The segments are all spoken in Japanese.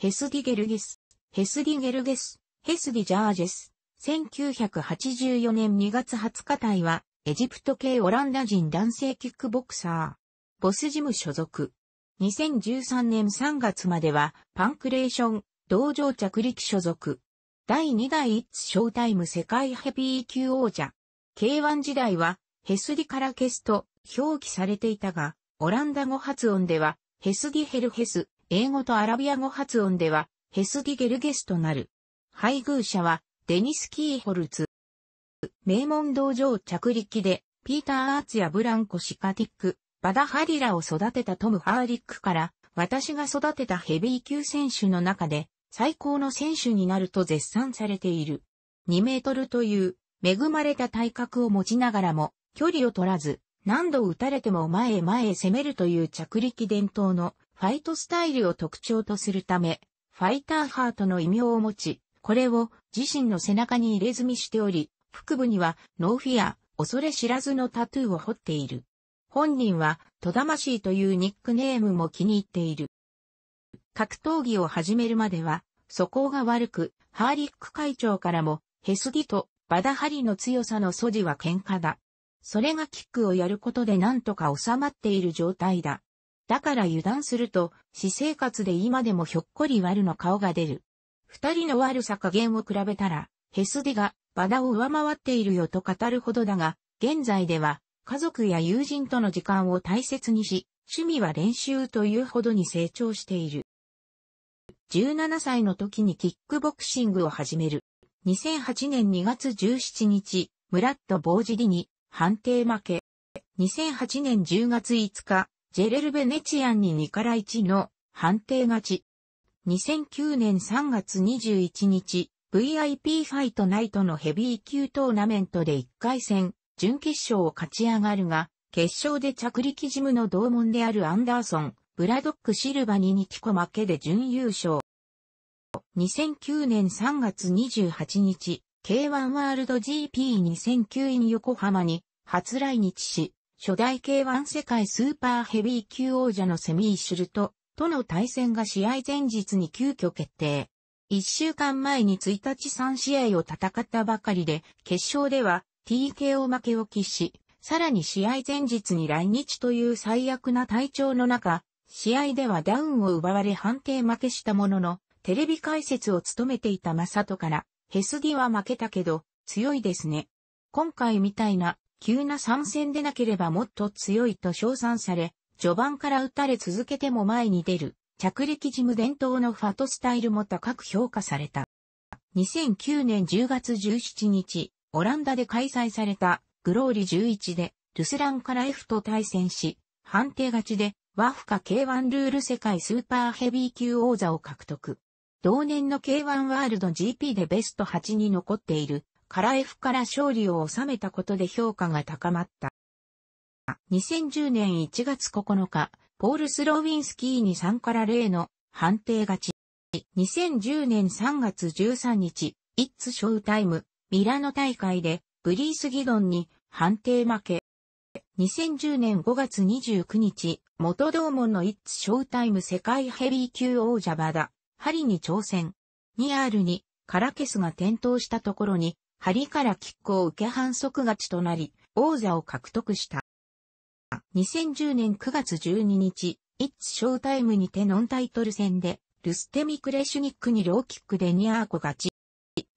ヘスディゲルゲス、ヘスディゲルゲス、ヘスディジャージェス。1984年2月20日隊は、エジプト系オランダ人男性キックボクサー。ボスジム所属。2013年3月までは、パンクレーション、同場着陸所属。第2代イッツショータイム世界ヘビー級王者。K1 時代は、ヘスディカラケスと表記されていたが、オランダ語発音では、ヘスディヘルヘス、英語とアラビア語発音では、ヘスディゲルゲスとなる。配偶者は、デニス・キーホルツ。名門道場着陸で、ピーター・アーツやブランコ・シカティック、バダ・ハリラを育てたトム・ハーリックから、私が育てたヘビー級選手の中で、最高の選手になると絶賛されている。2メートルという、恵まれた体格を持ちながらも、距離を取らず、何度撃たれても前へ前へ攻めるという着陸伝統のファイトスタイルを特徴とするため、ファイターハートの異名を持ち、これを自身の背中に入れ墨しており、腹部にはノーフィア、恐れ知らずのタトゥーを彫っている。本人は、戸魂というニックネームも気に入っている。格闘技を始めるまでは、素行が悪く、ハーリック会長からも、ヘスディとバダハリの強さの素地は喧嘩だ。それがキックをやることで何とか収まっている状態だ。だから油断すると、私生活で今でもひょっこり悪の顔が出る。二人の悪さ加減を比べたら、ヘスデがバダを上回っているよと語るほどだが、現在では家族や友人との時間を大切にし、趣味は練習というほどに成長している。17歳の時にキックボクシングを始める。2008年2月17日、ムラッド・ボージに判定負け。2008年10月5日、ジェレル・ベネチアンに2から1の判定勝ち。2009年3月21日、VIP ファイトナイトのヘビー級トーナメントで1回戦、準決勝を勝ち上がるが、決勝で着陸ジムの同門であるアンダーソン、ブラドック・シルバに日。キコ負けで準優勝。2009年3月28日、K1 ワールド GP2009 イン横浜に初来日し、初代 K1 世界スーパーヘビー級王者のセミーシュルトとの対戦が試合前日に急遽決定。1週間前に1日3試合を戦ったばかりで、決勝では TKO 負けを喫し、さらに試合前日に来日という最悪な体調の中、試合ではダウンを奪われ判定負けしたものの、テレビ解説を務めていたマサトから、ヘスディは負けたけど、強いですね。今回みたいな急な参戦でなければもっと強いと称賛され、序盤から打たれ続けても前に出る、着陸ジム伝統のファトスタイルも高く評価された。2009年10月17日、オランダで開催されたグローリ11で、ルスランから F と対戦し、判定勝ちで、ワフカ K1 ルール世界スーパーヘビー級王座を獲得。同年の K1 ワールド GP でベスト8に残っているカラエフから勝利を収めたことで評価が高まった。2010年1月9日、ポール・スローウィンスキーに3から0の判定勝ち。2010年3月13日、イッツ・ショータイム、ミラノ大会でブリース・ギドンに判定負け。2010年5月29日、元同門のイッツ・ショータイム世界ヘビー級王者バダ、ハリに挑戦。2R にカラケスが転倒したところに針からキックを受け反則勝ちとなり、王座を獲得した。2010年9月12日、イッツショータイムにてノンタイトル戦で、ルステミクレシュニックにローキックでニアーコ勝ち。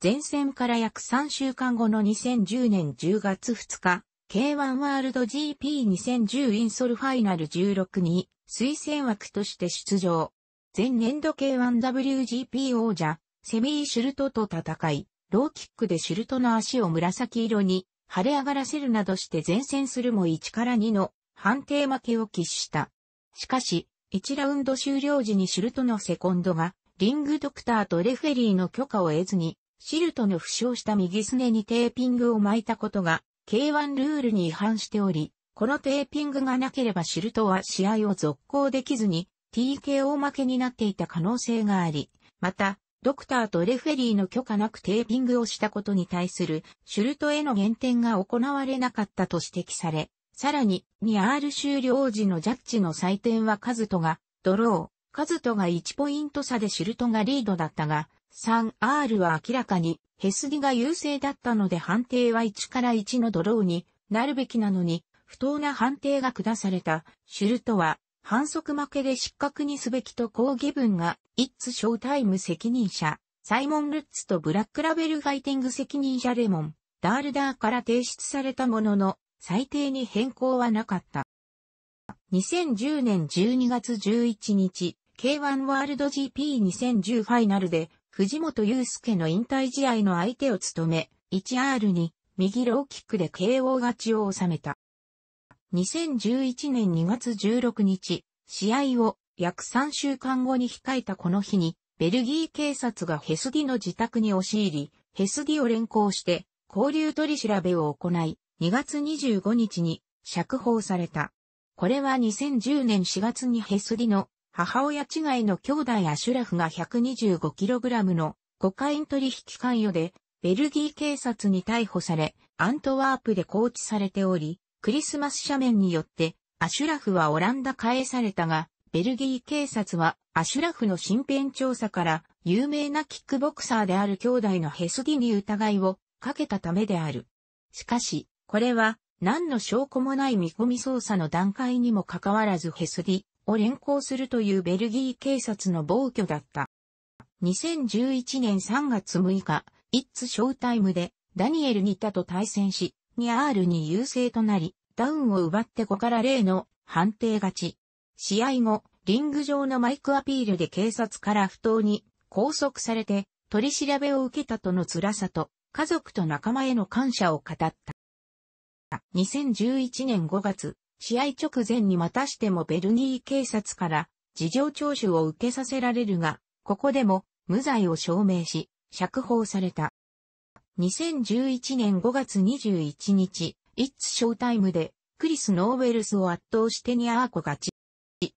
前戦から約3週間後の2010年10月2日、K1 ワールド GP2010 インソルファイナル16に推薦枠として出場。前年度 K1WGP 王者、セミーシュルトと戦い、ローキックでシュルトの足を紫色に腫れ上がらせるなどして前線するも1から2の判定負けを喫した。しかし、1ラウンド終了時にシュルトのセコンドが、リングドクターとレフェリーの許可を得ずに、シルトの負傷した右すねにテーピングを巻いたことが、K1 ルールに違反しており、このテーピングがなければシルトは試合を続行できずに、TKO 負けになっていた可能性があり、また、ドクターとレフェリーの許可なくテーピングをしたことに対するシュルトへの減点が行われなかったと指摘され、さらに 2R 終了時のジャッジの採点はカズトがドロー、カズトが1ポイント差でシュルトがリードだったが、3R は明らかにヘスディが優勢だったので判定は1から1のドローになるべきなのに、不当な判定が下された、シュルトは反則負けで失格にすべきと抗議文が、イッツショータイム責任者、サイモン・ルッツとブラックラベルファイティング責任者レモン、ダールダーから提出されたものの、最低に変更はなかった。2010年12月11日、K1 ワールド GP2010 ファイナルで、藤本祐介の引退試合の相手を務め、1R に、右ローキックで KO 勝ちを収めた。2011年2月16日、試合を約3週間後に控えたこの日に、ベルギー警察がヘスディの自宅に押し入り、ヘスディを連行して、交流取り調べを行い、2月25日に釈放された。これは2010年4月にヘスディの母親違いの兄弟アシュラフが 125kg のコカイン取引関与で、ベルギー警察に逮捕され、アントワープで拘置されており、クリスマス斜面によって、アシュラフはオランダ返されたが、ベルギー警察はアシュラフの身辺調査から有名なキックボクサーである兄弟のヘスディに疑いをかけたためである。しかし、これは何の証拠もない見込み捜査の段階にもかかわらずヘスディを連行するというベルギー警察の暴挙だった。2011年3月6日、イッツショータイムでダニエル・ニタと対戦し、に R に優勢となり、ダウンを奪って5から0の判定勝ち。試合後、リング上のマイクアピールで警察から不当に拘束されて取り調べを受けたとの辛さと家族と仲間への感謝を語った。2011年5月、試合直前にまたしてもベルギー警察から事情聴取を受けさせられるが、ここでも無罪を証明し、釈放された。2011年5月21日、イッツショータイムで、クリス・ノーウェルスを圧倒してニアーコ勝ち。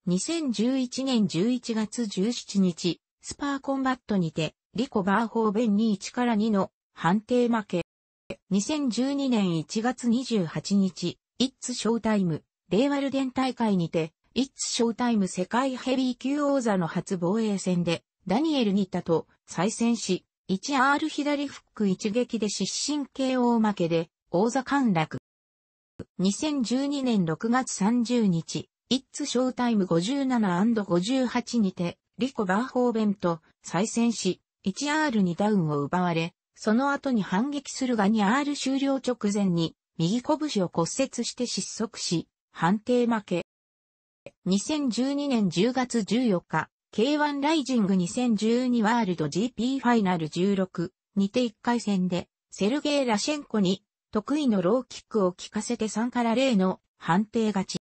2011年11月17日、スパーコンバットにて、リコ・バーホーベンに1から2の判定負け。2012年1月28日、イッツショータイム、レイワルデン大会にて、イッツショータイム世界ヘビー級王座の初防衛戦で、ダニエル・ニッタと再戦し、1R 左フック一撃で失神 KO 負けで、王座陥落。2012年6月30日、イッツショータイム 57&58 にて、リコ・バーホーベンと再戦し、1R にダウンを奪われ、その後に反撃するが 2R 終了直前に、右拳を骨折して失速し、判定負け。2012年10月14日、K1 ライジング2012ワールド GP ファイナル16にて1回戦で、セルゲイ・ラシェンコに得意のローキックを効かせて3から0の判定勝ち。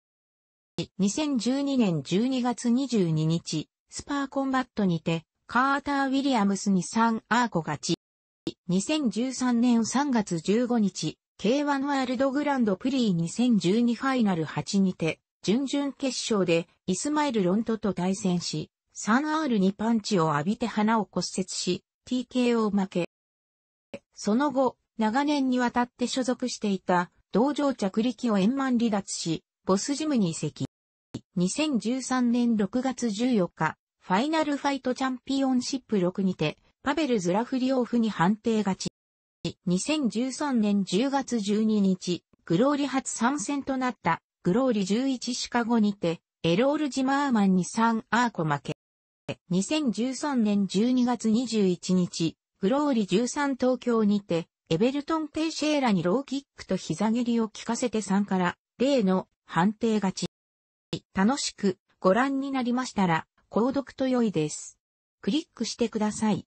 2012年12月22日、スパーコンバットにて、カーター・ウィリアムスに3アーコ勝ち。2013年3月15日、K1 ワールドグランドプリー2012ファイナル8にて、準々決勝でイスマイル・ロントと対戦し、3R にパンチを浴びて鼻を骨折し、TKO 負け。その後、長年にわたって所属していた、同場着陸を円満離脱し、ボスジムに移籍。2013年6月14日、ファイナルファイトチャンピオンシップ6にて、パベル・ズラフリオフに判定勝ち。2013年10月12日、グローリ初参戦となった、グローリ11シカゴにて、エロール・ジマーマンに3アーコ負け。2013年12月21日、グローリ13東京にて、エベルトン・ペイシェーラにローキックと膝蹴りを効かせて3から例の判定勝ち。楽しくご覧になりましたら、購読と良いです。クリックしてください。